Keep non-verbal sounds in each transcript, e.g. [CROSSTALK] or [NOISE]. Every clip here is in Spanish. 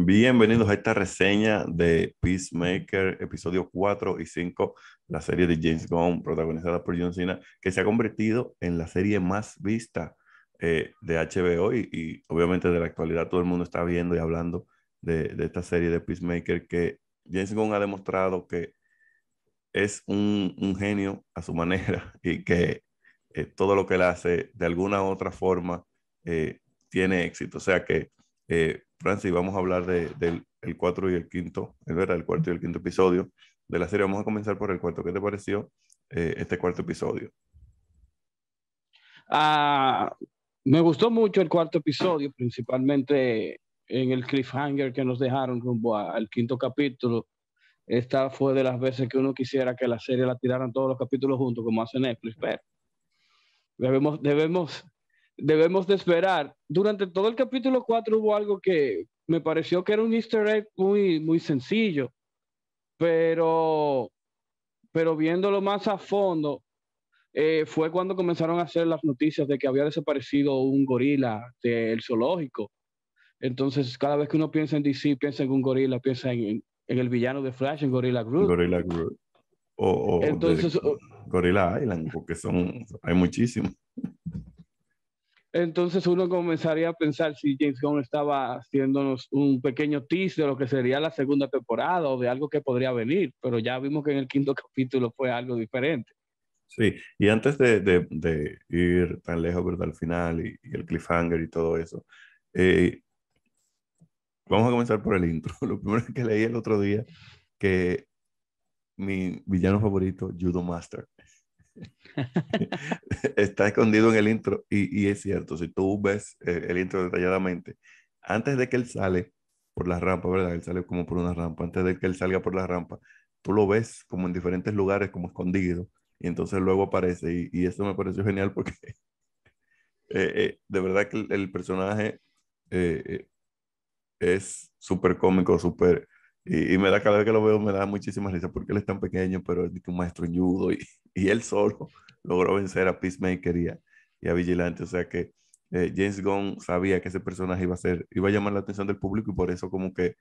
Bienvenidos a esta reseña de Peacemaker, episodios 4 y 5, la serie de James Gunn, protagonizada por John Cena, que se ha convertido en la serie más vista eh, de HBO y, y, obviamente de la actualidad todo el mundo está viendo y hablando de, esta serie de Peacemaker que James Gunn ha demostrado que es un, genio a su manera [LAUGHS] y que eh, todo lo que él hace de alguna u otra forma eh, tiene éxito. O sea que... Francis, vamos a hablar del cuarto y el quinto, el cuarto y el quinto episodio de la serie. Vamos a comenzar por el cuarto. ¿Qué te pareció eh, este cuarto episodio? Ah, me gustó mucho el cuarto episodio, principalmente en el cliffhanger que nos dejaron rumbo al quinto capítulo. Esta fue de las veces que uno quisiera que la serie la tiraran todos los capítulos juntos, como hace Netflix, pero debemos, debemos debemos de esperar. Durante todo el capítulo 4 hubo algo que me pareció que era un easter egg muy, muy sencillo, pero, pero viéndolo más a fondo, eh, fue cuando comenzaron a hacer las noticias de que había desaparecido un gorila del zoológico. Entonces, cada vez que uno piensa en DC, piensa en un gorila, piensa en, en el villano de Flash, en Gorilla Groot. Gorilla O, o Gorilla Island, porque son, hay muchísimos. Entonces uno comenzaría a pensar si James Gunn estaba haciéndonos un pequeño tease de lo que sería la segunda temporada o de algo que podría venir, pero ya vimos que en el quinto [LAUGHS] capítulo fue algo diferente. Sí, y antes de, ir tan lejos, ¿verdad? Al final y, el cliffhanger y todo eso, eh, vamos a comenzar por el intro. [LAUGHS] Lo primero que leí el otro día, que mi villano favorito, Judo Master, [LAUGHS] está escondido en el intro y, es cierto, si tú ves eh, el intro detalladamente, antes de que él sale por la rampa, ¿verdad? Él sale como por una rampa, antes de que él salga por la rampa, tú lo ves como en diferentes lugares, como escondido, y entonces luego aparece, y, y eso me pareció genial porque [LAUGHS] eh, eh, de verdad que el, personaje es súper cómico, super Y, me da cada vez que lo veo, me da muchísima risa porque él es tan pequeño, pero es un maestro en judo y, y él solo logró vencer a Peacemaker y a, y Vigilante. O sea que eh, James Gunn sabía que ese personaje iba a ser, iba a llamar la atención del público y por eso como que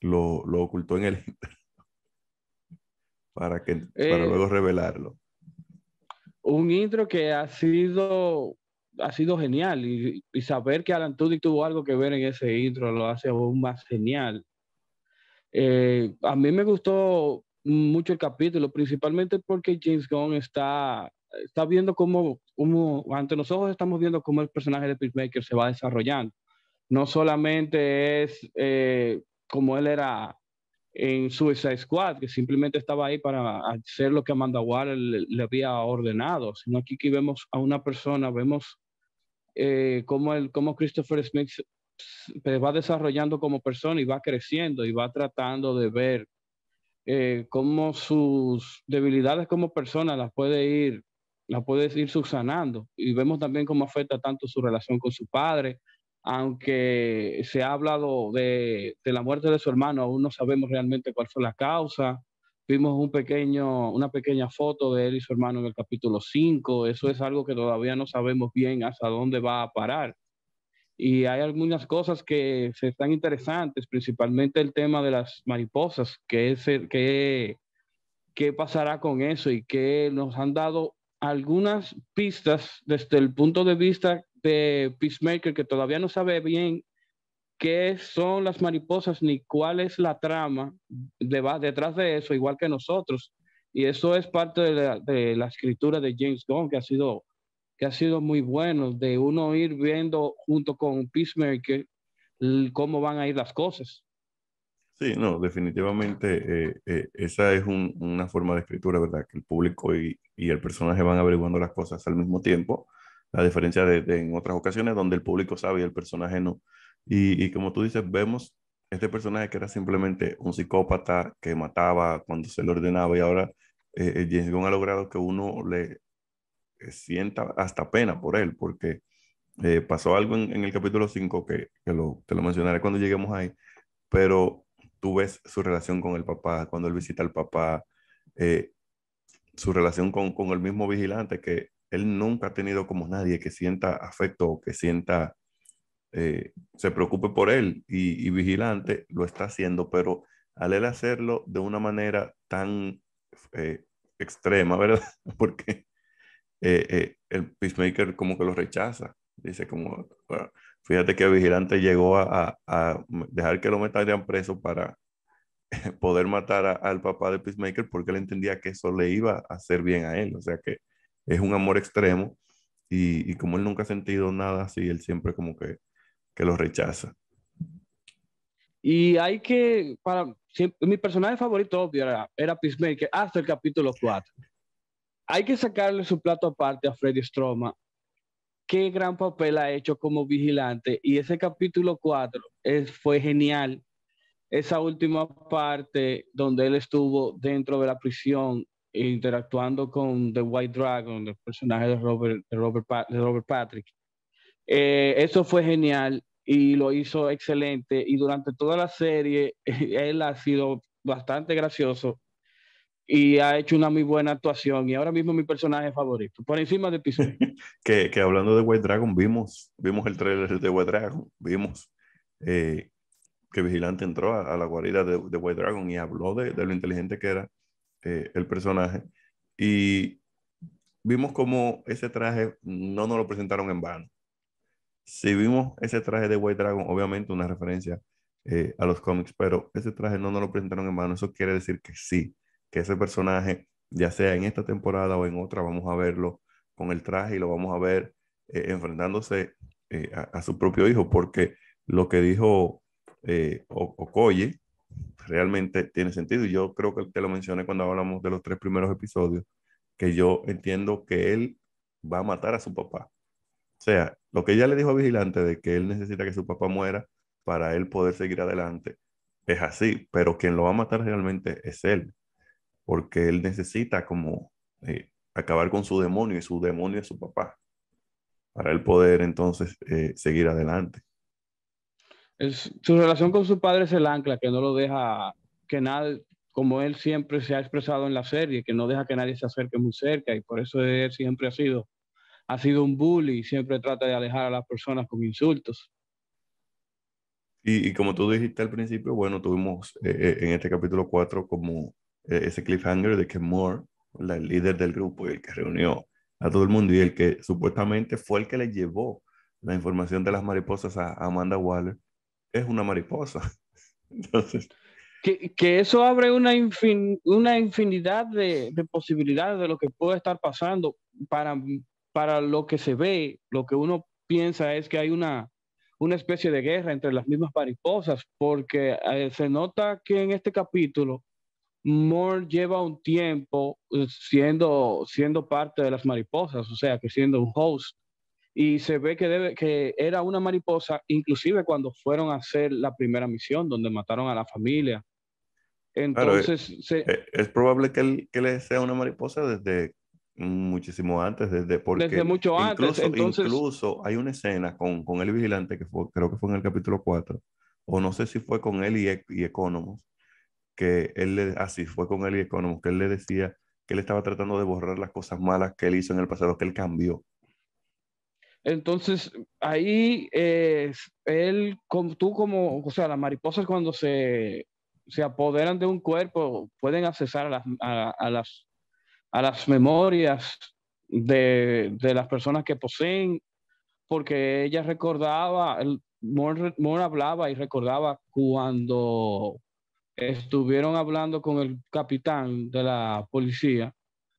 lo, lo ocultó en el [LAUGHS] para que para eh, luego revelarlo. Un intro que ha sido ha sido genial y, saber que Alan Tudyk tuvo algo que ver en ese intro lo hace aún más genial. Eh, a mí me gustó mucho el capítulo, principalmente porque James Gunn está, está viendo cómo, cómo, ante nosotros estamos viendo cómo el personaje de Peacemaker se va desarrollando. No solamente es eh, como él era en Suicide Squad, que simplemente estaba ahí para hacer lo que Amanda Waller le, había ordenado, sino aquí que vemos a una persona, vemos eh, cómo, el, cómo Christopher Smith se va desarrollando como persona y va creciendo y va tratando de ver eh, cómo sus debilidades como persona las puede ir las puede ir subsanando y vemos también cómo afecta tanto su relación con su padre aunque se ha hablado de, la muerte de su hermano aún no sabemos realmente cuál fue la causa vimos un pequeño, una pequeña foto de él y su hermano en el capítulo 5 eso es algo que todavía no sabemos bien hasta dónde va a parar y hay algunas cosas que se están interesantes, principalmente el tema de las mariposas, que es el, que, qué pasará con eso y que nos han dado algunas pistas desde el punto de vista de Peacemaker, que todavía no sabe bien qué son las mariposas ni cuál es la trama detrás de eso, igual que nosotros. Y eso es parte de la, escritura de James Gunn, que ha sido que ha sido muy bueno de uno ir viendo junto con Peacemaker cómo van a ir las cosas. Sí, no, definitivamente eh, eh, esa es una forma de escritura, ¿verdad? Que el público y, el personaje van averiguando las cosas al mismo tiempo, la diferencia de, en otras ocasiones donde el público sabe y el personaje no. Y, como tú dices, vemos este personaje que era simplemente un psicópata que mataba cuando se le ordenaba y ahora eh, eh ha logrado que uno le, eh, sienta hasta pena por él, porque eh, pasó algo en, el capítulo 5 que, te lo mencionaré cuando lleguemos ahí, pero tú ves su relación con el papá, cuando él visita al papá, eh, su relación con, con, el mismo vigilante, que él nunca ha tenido como nadie que sienta afecto o que sienta, se preocupe por él y, vigilante lo está haciendo, pero al él hacerlo de una manera tan extrema, ¿verdad? [LAUGHS] Porque eh, eh, el Peacemaker como que lo rechaza. Dice como, ah, fíjate que el vigilante llegó a, dejar que lo metieran preso para [LAUGHS] poder matar al papá de Peacemaker porque él entendía que eso le iba a hacer bien a él. O sea que es un amor extremo y, como él nunca ha sentido nada así, él siempre como que, lo rechaza. Y hay que, para, mi personaje favorito obvio era, era Peacemaker hasta el capítulo 4 hay que sacarle su plato aparte a Freddy Stroma. Qué gran papel ha hecho como vigilante. Y ese capítulo 4 es, fue genial. Esa última parte donde él estuvo dentro de la prisión interactuando con The White Dragon, el personaje de Robert, Patrick. Eh, eso fue genial y lo hizo excelente. Y durante toda la serie, [LAUGHS] él ha sido bastante gracioso y ha hecho una muy buena actuación y ahora mismo mi personaje favorito, por encima de piso [LAUGHS] que, hablando de White Dragon, vimos, vimos el trailer de White Dragon, vimos eh, que Vigilante entró a, la guarida de, White Dragon y habló de, lo inteligente que era eh, el personaje y vimos como ese traje no nos lo presentaron en vano. Si vimos ese traje de White Dragon, obviamente una referencia eh, a los cómics, pero ese traje no nos lo presentaron en vano, eso quiere decir que sí que ese personaje, ya sea en esta temporada o en otra, vamos a verlo con el traje y lo vamos a ver eh, enfrentándose eh, a, su propio hijo, porque lo que dijo eh, Okoye realmente tiene sentido. Y yo creo que te lo mencioné cuando hablamos de los tres primeros episodios, que yo entiendo que él va a matar a su papá. O sea, lo que ella le dijo a Vigilante de que él necesita que su papá muera para él poder seguir adelante, es así, pero quien lo va a matar realmente es él porque él necesita como eh, acabar con su demonio y su demonio es su papá, para él poder entonces eh, seguir adelante. Es, su relación con su padre es el ancla que no lo deja, que nada, como él siempre se ha expresado en la serie, que no deja que nadie se acerque muy cerca y por eso él siempre ha sido, ha sido un bully y siempre trata de alejar a las personas con insultos. Y, como tú dijiste al principio, bueno, tuvimos eh, en este capítulo 4 como eh, ese cliffhanger de que Moore, la líder del grupo y el que reunió a todo el mundo y el que supuestamente fue el que le llevó la información de las mariposas a Amanda Waller, es una mariposa. [LAUGHS] Entonces... Que, eso abre una, infinidad de, posibilidades de lo que puede estar pasando para, para lo que se ve, lo que uno piensa es que hay una, una especie de guerra entre las mismas mariposas, porque eh, se nota que en este capítulo Moore lleva un tiempo eh, siendo, siendo parte de las mariposas, o sea, que siendo un host. Y se ve que, debe, que era una mariposa, inclusive cuando fueron a hacer la primera misión, donde mataron a la familia. Eh, entonces, eh, es, probable que él, que sea una mariposa desde muchísimo antes, desde porque desde mucho antes. Incluso hay una escena con, con el vigilante que fue, creo que fue en el capítulo 4, o no sé si fue con él y, y Economos, que él le, así fue con el Economist, que él le decía que él estaba tratando de borrar las cosas malas que él hizo en el pasado, que él cambió. Entonces, ahí eh, él, como, tú como, o sea, las mariposas cuando se, se apoderan de un cuerpo pueden accesar a las, a, las, a las memorias de, de, las personas que poseen, porque ella recordaba, el, hablaba y recordaba cuando estuvieron hablando con el capitán de la policía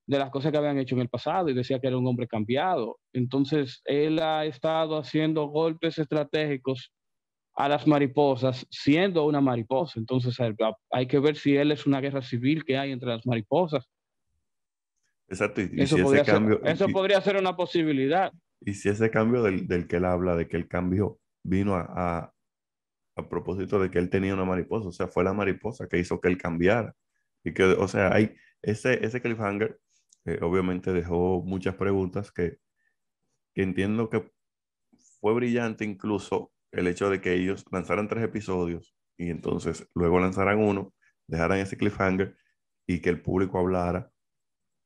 de las cosas que habían hecho en el pasado y decía que era un hombre cambiado. Entonces, él ha estado haciendo golpes estratégicos a las mariposas, siendo una mariposa. Entonces, hay que ver si él es una guerra civil que hay entre las mariposas. Exacto. eso, podría, ser, una posibilidad. Y si ese cambio del, que él habla, de que el cambio vino a, a propósito de que él tenía una mariposa, o sea, fue la mariposa que hizo que él cambiara. Y que, o sea, hay ese, ese cliffhanger, eh, obviamente dejó muchas preguntas que, que entiendo que fue brillante incluso el hecho de que ellos lanzaran tres episodios y entonces luego lanzaran uno, dejaran ese cliffhanger y que el público hablara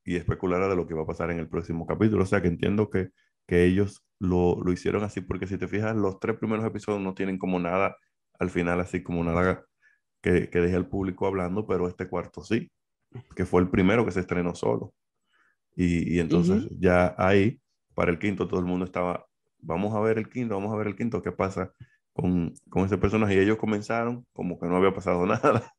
y especulara de lo que va a pasar en el próximo capítulo. O sea que entiendo que, ellos lo, lo hicieron así porque si te fijas, los tres primeros episodios no tienen como nada al final así como una que, que deje al público hablando, pero este cuarto sí, que fue el primero que se estrenó solo. Y, entonces ya ahí, para el quinto, todo el mundo estaba, vamos a ver el quinto, vamos a ver el quinto, ¿qué pasa con, con ese personaje? Y ellos comenzaron como que no había pasado [LAUGHS] nada.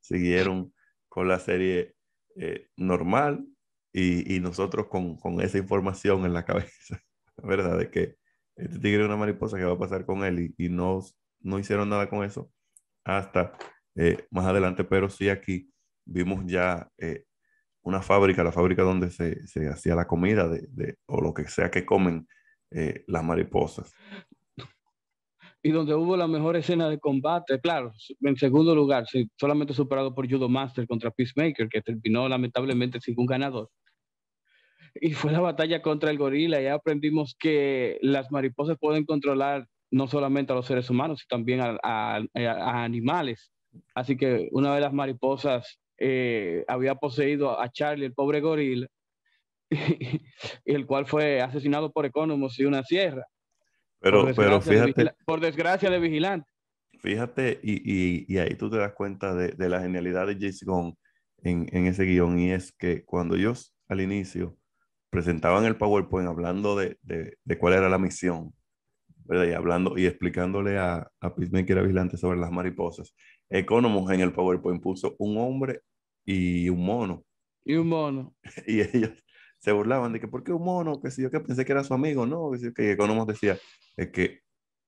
Siguieron con la serie eh, normal y, nosotros con, esa información en la cabeza, [LAUGHS] ¿verdad? De que este tigre es una mariposa, ¿qué va a pasar con él? Y, y no no hicieron nada con eso hasta eh, más adelante, pero sí aquí vimos ya eh, una fábrica, la fábrica donde se, hacía la comida de, o lo que sea que comen eh, las mariposas. Y donde hubo la mejor escena de combate, claro, en segundo lugar, solamente superado por Judo Master contra Peacemaker, que terminó lamentablemente sin un ganador. Y fue la batalla contra el gorila, ya aprendimos que las mariposas pueden controlar no solamente a los seres humanos, sino también a, eh, animales. Así que una de las mariposas eh, había poseído a Charlie, el pobre gorila, [LAUGHS] el cual fue asesinado por Economos y una sierra. Pero, pero fíjate. por desgracia de vigilante. Fíjate, y, y, y, ahí tú te das cuenta de, la genialidad de Jason en, ese guión, y es que cuando ellos al inicio presentaban el PowerPoint hablando de, de cuál era la misión, y hablando y explicándole a, a que era Vigilante sobre las mariposas. Economos en el PowerPoint puso un hombre y un mono. Y un mono. [LAUGHS] y ellos se burlaban de que, ¿por qué un mono? Que si yo que pensé que era su amigo, ¿no? Que, Economos decía, es que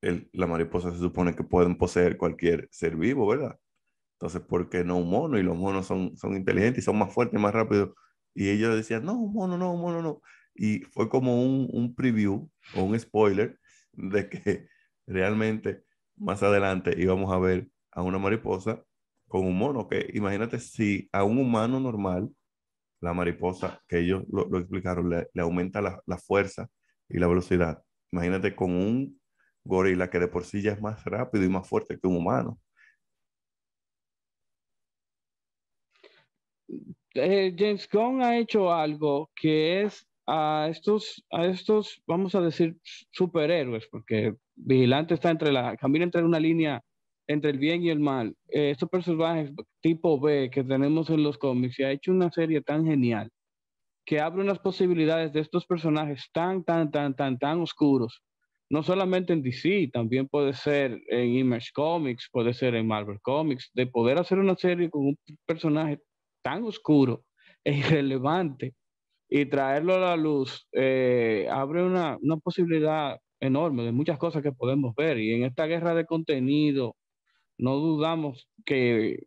el, la mariposa se supone que pueden poseer cualquier ser vivo, ¿verdad? Entonces, ¿por qué no un mono? Y los monos son, son inteligentes y son más fuertes, más rápidos. Y ellos decían, no, un mono, no, un mono, no. Y fue como un, un preview o un spoiler de que realmente más adelante íbamos a ver a una mariposa con un mono, que imagínate si a un humano normal, la mariposa, que ellos lo, explicaron, le, aumenta la, fuerza y la velocidad. Imagínate con un gorila que de por sí ya es más rápido y más fuerte que un humano. Eh, James kong ha hecho algo que es a estos, a estos, vamos a decir, superhéroes, porque Vigilante está entre la, camina entre una línea entre el bien y el mal. Eh, estos personajes tipo B que tenemos en los cómics, y ha hecho una serie tan genial que abre unas posibilidades de estos personajes tan, tan, tan, tan, tan oscuros. No solamente en DC, también puede ser en Image Comics, puede ser en Marvel Comics, de poder hacer una serie con un personaje tan oscuro e irrelevante y traerlo a la luz eh, abre una, una, posibilidad enorme de muchas cosas que podemos ver. Y en esta guerra de contenido, no dudamos que,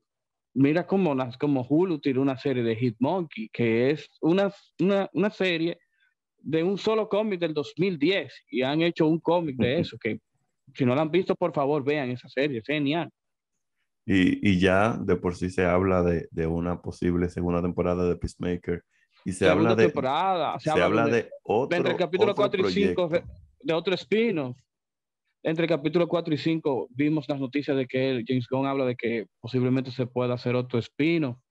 mira como, las, como Hulu tiene una serie de Hitmonkey, que es una, una, una serie de un solo cómic del 2010 y han hecho un cómic de eso, que si no lo han visto, por favor, vean esa serie, genial. Y, y, ya de por sí se habla de, de una posible segunda temporada de Peacemaker y se habla de temporada, se, habla, de, otro entre el capítulo 4 y 5 de otro Espino Entre el capítulo 4 y 5 vimos las noticias de que James Gunn habla de que posiblemente se pueda hacer otro Espino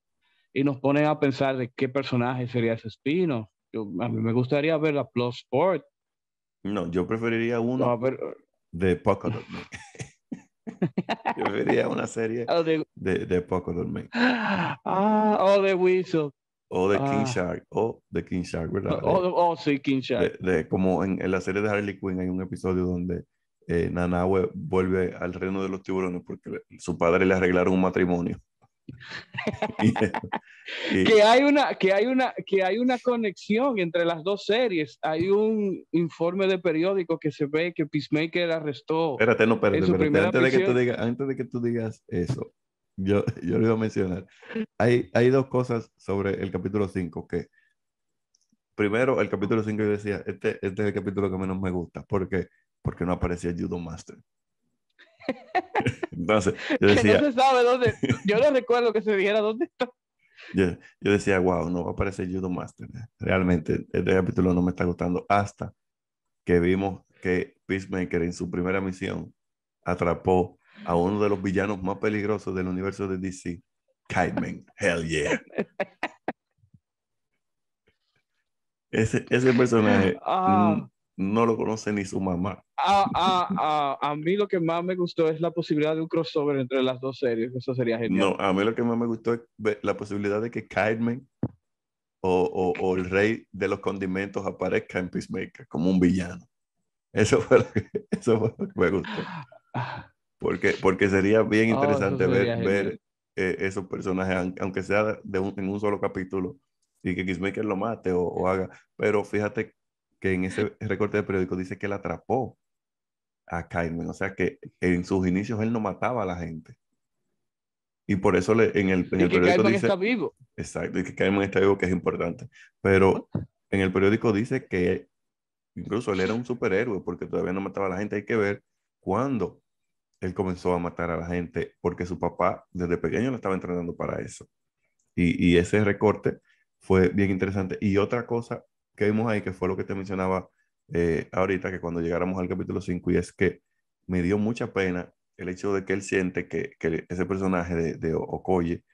y nos pone a pensar de qué personaje sería ese Espino a mí me gustaría ver la Plus No, yo preferiría uno no, pero... de [LAUGHS] yo preferiría una serie oh, de, de, Poco [GASPS] Ah, o oh, de Whistle. O de King ah. Shark, o de King Shark, ¿verdad? oh, sí, King Shark. De, como en, la serie de Harley Quinn hay un episodio donde eh, vuelve al reino de los tiburones porque su padre le arreglaron un matrimonio. [LAUGHS] que hay una que hay una que hay una conexión entre las dos series hay un informe de periódico que se ve que Peacemaker arrestó espérate no espérate antes, de que tú antes de que tú digas eso yo, [LAUGHS] yo lo iba a mencionar. Hay, hay dos cosas sobre el capítulo 5 que... Primero, el capítulo 5 yo decía, este, este es el capítulo que menos me gusta. ¿Por qué? Porque no aparecía Judo Master. [LAUGHS] Entonces, [LAUGHS] yo decía... no sabe dónde... Yo no recuerdo que se dijera dónde está. Yo, yo, decía, wow, no aparece a Judo Master. Realmente, este capítulo no me está gustando hasta que vimos que Peacemaker en su primera misión atrapó a uno de los villanos más peligrosos del universo de DC, Kite Hell yeah. Ese, personaje [LAUGHS] ah. no lo conoce ni su mamá. A, mí lo que más me gustó es la posibilidad de un crossover entre las dos series. Eso sería genial. No, a mí lo que más me gustó es la posibilidad de que Kite o, o, el rey de los condimentos aparezca en Peacemaker como un villano. Eso fue [LAUGHS] eso fue lo que me gustó. Ah, porque, porque sería bien ah, interesante ver, ver eh, esos personajes, aunque sea de en un solo capítulo, y que Kissmaker lo mate o, haga. Pero fíjate que en ese recorte de periódico dice que él atrapó a Carmen, o sea que en sus inicios él no mataba a la gente. Y por eso le, en el, periódico que periódico dice... está vivo. Exacto, y que Carmen está vivo, que es importante. Pero en el periódico dice que incluso él era un superhéroe porque todavía no mataba a la gente. Hay que ver cuándo él comenzó a matar a la gente porque su papá desde pequeño lo estaba entrenando para eso. Y, ese recorte fue bien interesante. Y otra cosa que vimos ahí, que fue lo que te mencionaba eh, ahorita, que cuando llegáramos al capítulo 5, y es que me dio mucha pena el hecho de que él siente que, ese personaje de, de Okoye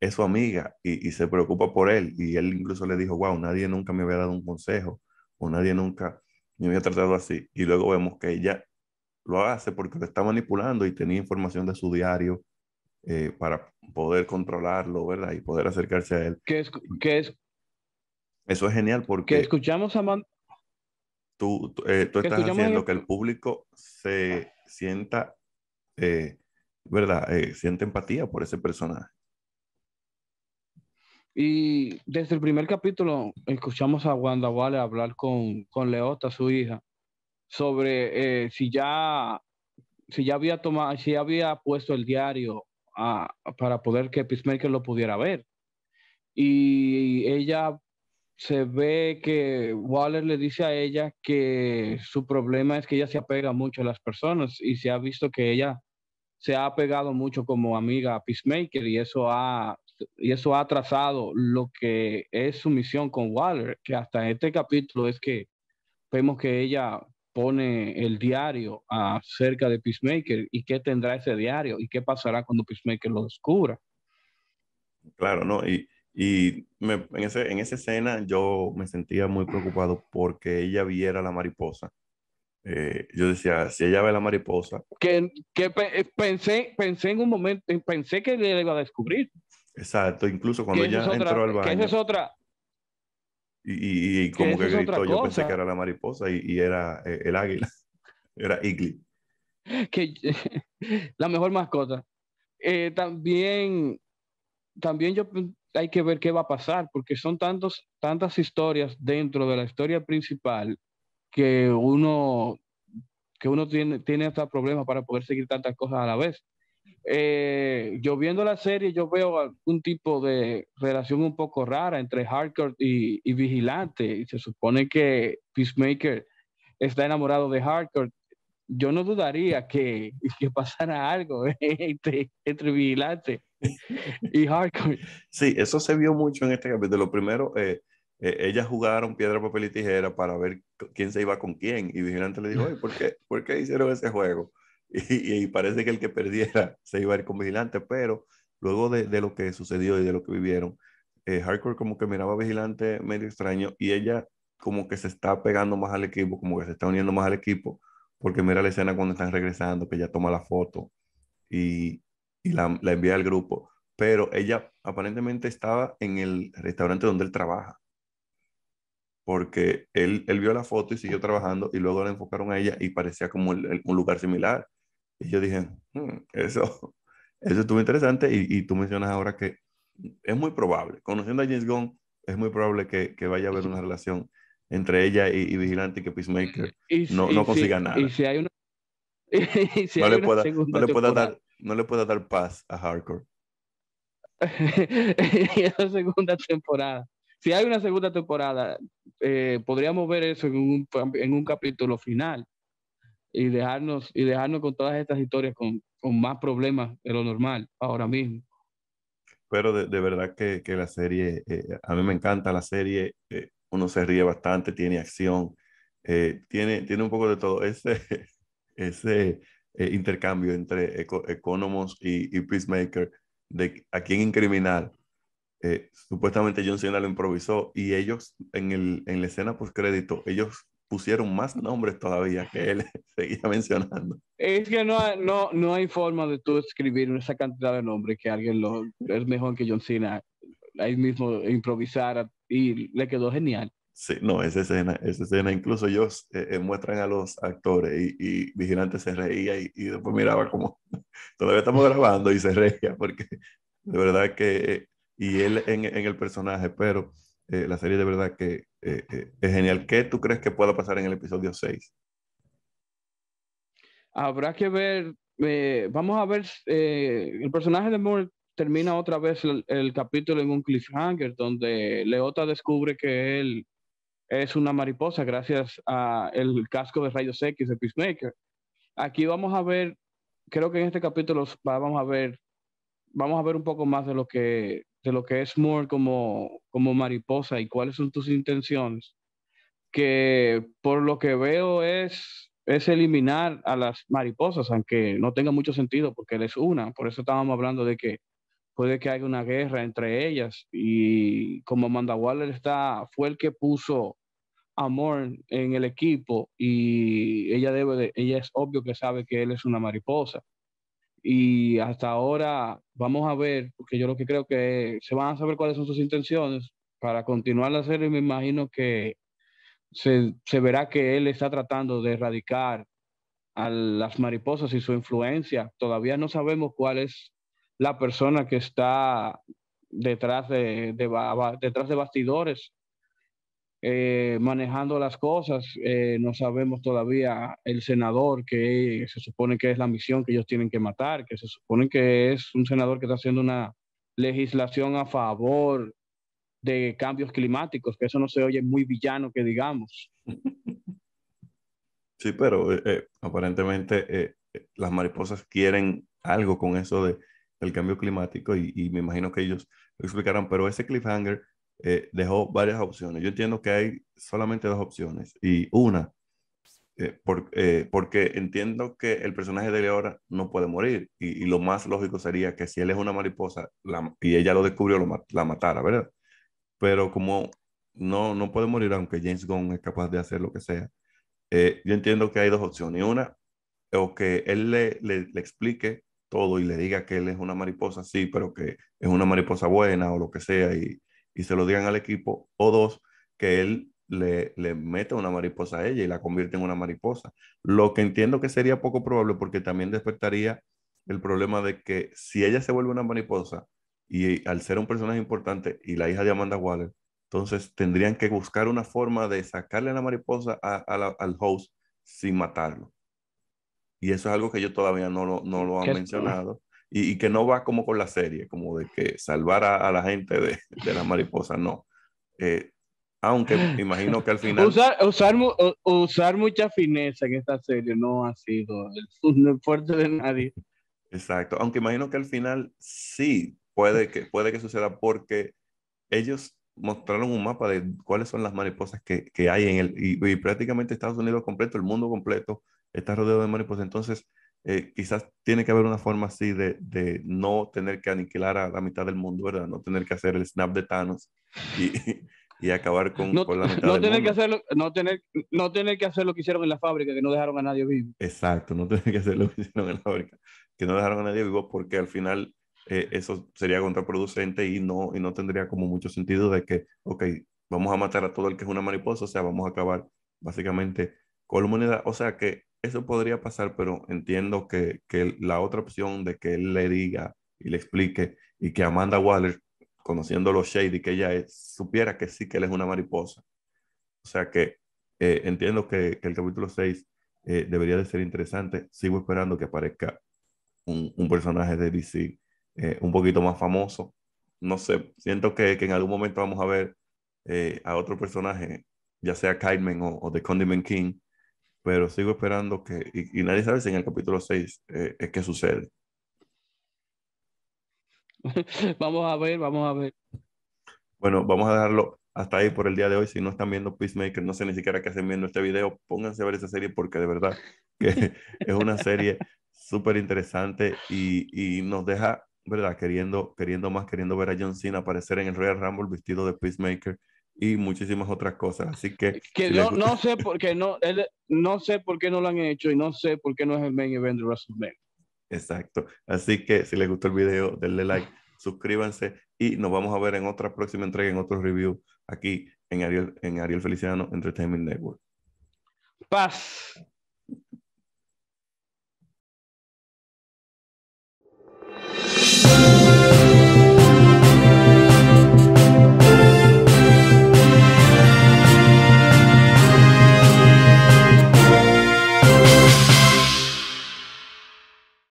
es su amiga y, y, se preocupa por él. Y él incluso le dijo, wow, nadie nunca me había dado un consejo o nadie nunca me había tratado así. Y luego vemos que ella lo hace porque lo está manipulando y tenía información de su diario eh, para poder controlarlo, ¿verdad? Y poder acercarse a él. ¿Qué es, es, Eso es genial porque... escuchamos a Man... Tú, eh, estás haciendo que el público se sienta, eh, ¿verdad? siente empatía por ese personaje. Y desde el primer capítulo escuchamos a Wanda Waller hablar con Leota, su hija, sobre eh, si ya si ya había tomado, si había puesto el diario ah, para poder que Peacemaker lo pudiera ver. Y ella se ve que Waller le dice a ella que su problema es que ella se apega mucho a las personas y se ha visto que ella se ha apegado mucho como amiga a Peacemaker y eso ha y eso ha trazado lo que es su misión con Waller, que hasta este capítulo es que vemos que ella pone el diario acerca de Peacemaker y qué tendrá ese diario y qué pasará cuando Peacemaker lo descubra. Claro, ¿no? Y, en, ese, esa escena yo me sentía muy preocupado porque ella viera la mariposa. Eh, yo decía, si ella ve la mariposa. Que, que eh, pensé, pensé en un momento, eh, pensé que le iba a descubrir. Exacto, incluso cuando ella entró al baño. esa es otra, y, como que gritó, yo pensé que era la mariposa y, era eh, el águila, [LAUGHS] era Igli. [LAUGHS] Que, [LAUGHS] la mejor mascota. Eh, también, también yo hay que ver qué va a pasar, porque son tantos, tantas historias dentro de la historia principal que uno, que uno tiene, tiene hasta problemas para poder seguir tantas cosas a la vez. Eh, yo viendo la serie, yo veo algún tipo de relación un poco rara entre Hardcore y, Vigilante. Y se supone que Peacemaker está enamorado de Hardcore. Yo no dudaría que, [LAUGHS] que pasara algo [LAUGHS] entre, entre, Vigilante y Hardcore. Sí, eso se vio mucho en este capítulo. Primero, eh, eh, ellas jugaron piedra, papel y tijera para ver quién se iba con quién. Y Vigilante le dijo, [LAUGHS] ¿por, qué, ¿por qué hicieron ese juego? y, parece que el que perdiera [LAUGHS] se iba a ir con Vigilante, pero luego de, lo que sucedió y de lo que vivieron, eh, Hardcore como que miraba Vigilante medio extraño y ella como que se está pegando más al equipo, como que se está uniendo más al equipo, porque mira la escena cuando están regresando, que ella toma la foto y, y la, envía al grupo, pero ella aparentemente estaba en el restaurante donde él trabaja porque él, vio la foto y siguió trabajando y luego la enfocaron a ella y parecía como un lugar similar. Y yo dije, hmm, eso, [LAUGHS] eso estuvo interesante y, y, tú mencionas ahora que es muy probable, conociendo a James Gunn, es muy probable que, que vaya a haber una relación entre ella y, Vigilante y que Peacemaker no, no consiga nada. Y si hay una... [LAUGHS] no, le pueda, no, le pueda, dar, no le pueda dar paz a Hardcore. la [LAUGHS] segunda temporada. Si hay una segunda temporada, eh, podríamos ver eso en un, en un capítulo final y dejarnos, y dejarnos con todas estas historias con, con más problemas de lo normal ahora mismo. Pero de, de verdad que, que, la serie, eh, a mí me encanta la serie, eh, uno se ríe bastante, tiene acción, eh, tiene, tiene un poco de todo. Ese, [LAUGHS] ese intercambio entre Economos y, Peacemaker de a quién incriminar. supuestamente John Cena lo improvisó y ellos en, el, en la escena post crédito ellos pusieron más nombres todavía que él [LAUGHS] seguía mencionando. Es que no, no, no hay forma de tú escribir esa cantidad de nombres que alguien lo, es mejor que John Cena ahí mismo improvisar y le quedó genial. Sí, no, esa escena, esa escena, incluso ellos eh, eh, muestran a los actores y, Vigilante se reía y, después miraba como, [LAUGHS] todavía estamos grabando y se reía porque de verdad que, eh, y él en, el personaje, pero la serie de verdad que, eh, eh, es genial. ¿Qué tú crees que pueda pasar en el episodio 6? Habrá que ver, eh, vamos a ver, eh, el personaje de Moore termina otra vez el, capítulo en un cliffhanger donde Leota descubre que él es una mariposa gracias al casco de rayos X de Peacemaker. Aquí vamos a ver, creo que en este capítulo vamos a ver, vamos a ver un poco más de lo que de lo que es Moore como, como mariposa y cuáles son tus intenciones, que por lo que veo es, es eliminar a las mariposas, aunque no tenga mucho sentido porque él es una, por eso estábamos hablando de que puede que haya una guerra entre ellas y como Waller está, fue el que puso amor en el equipo y ella debe ella es obvio que sabe que él es una mariposa y hasta ahora vamos a ver, porque yo lo que creo que se van a saber cuáles son sus intenciones para continuar la serie. Me imagino que se, verá que él está tratando de erradicar a las mariposas y su influencia. Todavía no sabemos cuál es la persona que está detrás detrás de bastidores eh, manejando las cosas. Eh, no sabemos todavía el senador que se supone que es la misión que ellos tienen que matar, que se supone que es un senador que está haciendo una legislación a favor de cambios climáticos, que eso no se oye muy villano que digamos. Sí, pero eh, aparentemente las mariposas quieren algo con eso de, del cambio climático y, me imagino que ellos lo explicarán, pero ese cliffhanger eh, dejó varias opciones. Yo entiendo que hay solamente dos opciones y una, eh, por, eh, porque entiendo que el personaje de Leora no puede morir y, lo más lógico sería que si él es una mariposa la, y ella lo descubrió, lo, la matara, ¿verdad? Pero como no, no puede morir, aunque James Gunn es capaz de hacer lo que sea, yo entiendo que hay dos opciones. Y una, o que él le, le, le explique todo y le diga que él es una mariposa, sí, pero que es una mariposa buena o lo que sea y, y se lo digan al equipo, o dos, que él le, le una mariposa a ella y la convierte en una mariposa. Lo que entiendo que sería poco probable porque también despertaría el problema de que si ella se vuelve una mariposa y al ser un personaje importante y la hija de Amanda Waller, entonces tendrían que buscar una forma de sacarle la mariposa al host sin matarlo. Y eso es algo que yo todavía no lo, no lo han mencionado y, que no va como con la serie, como de que salvar a, la gente de, las la mariposa, no. Eh, aunque imagino que al final... Usar, usar, mucha fineza en esta serie no ha sido el [LAUGHS] fuerte de nadie. Exacto, aunque imagino que al final sí puede que, puede que suceda porque ellos mostraron un mapa de cuáles son las mariposas que, hay en el... y prácticamente Estados Unidos completo, el mundo completo, está rodeado de mariposas. Entonces, eh, quizás tiene que haber una forma así de, de, no tener que aniquilar a la mitad del mundo, ¿verdad? No tener que hacer el snap de Thanos y, [LAUGHS] y acabar con, la mitad no del tener mundo. Que no, tener, no tener que hacer lo que hicieron en la fábrica, que no dejaron a nadie vivo. Exacto, no tener que hacer lo que hicieron en la fábrica, que no dejaron a nadie vivo, porque al final eh, eso sería contraproducente y no, y no tendría como mucho sentido de que, ok, vamos a matar a todo el que es una mariposa, o sea, vamos a acabar básicamente con la humanidad. O sea que eso podría pasar, pero entiendo que, que, la otra opción de que él le diga y le explique y que Amanda Waller, conociendo los shady que ella es, supiera que sí, que él es una mariposa. O sea que eh, entiendo que, el capítulo 6 eh, debería de ser interesante. Sigo esperando que aparezca un, un personaje de DC eh, un poquito más famoso. No sé, siento que, que en algún momento vamos a ver a otro personaje, ya sea Kaiman o, o The Condiment King, pero sigo esperando que, y, nadie sabe si en el capítulo 6 eh, es que sucede. [LAUGHS] vamos a ver, vamos a ver. Bueno, vamos a dejarlo hasta ahí por el día de hoy. Si no están viendo Peacemaker, no sé ni siquiera qué hacen viendo este video, pónganse a ver esa serie porque de verdad que [LAUGHS] es una serie súper interesante y, y, nos deja, ¿verdad? Queriendo, queriendo más, queriendo ver a John Cena aparecer en el Royal Rumble vestido de Peacemaker y muchísimas otras cosas. Así que. Eh, que no, no, sé por qué no, no sé por qué no lo han hecho y no sé por qué no es el main event de Exacto. Así que si les gustó el video, denle like, suscríbanse y nos vamos a ver en otra próxima entrega, en otro review aquí en Ariel, en Ariel Feliciano Entertainment Network. Paz.